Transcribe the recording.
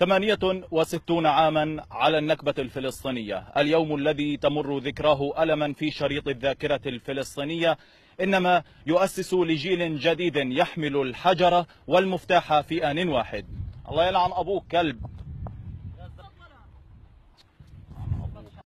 68 عاما على النكبة الفلسطينية اليوم الذي تمر ذكراه ألما في شريط الذاكرة الفلسطينية إنما يؤسس لجيل جديد يحمل الحجر والمفتاح في آن واحد الله يلعن أبوك كلب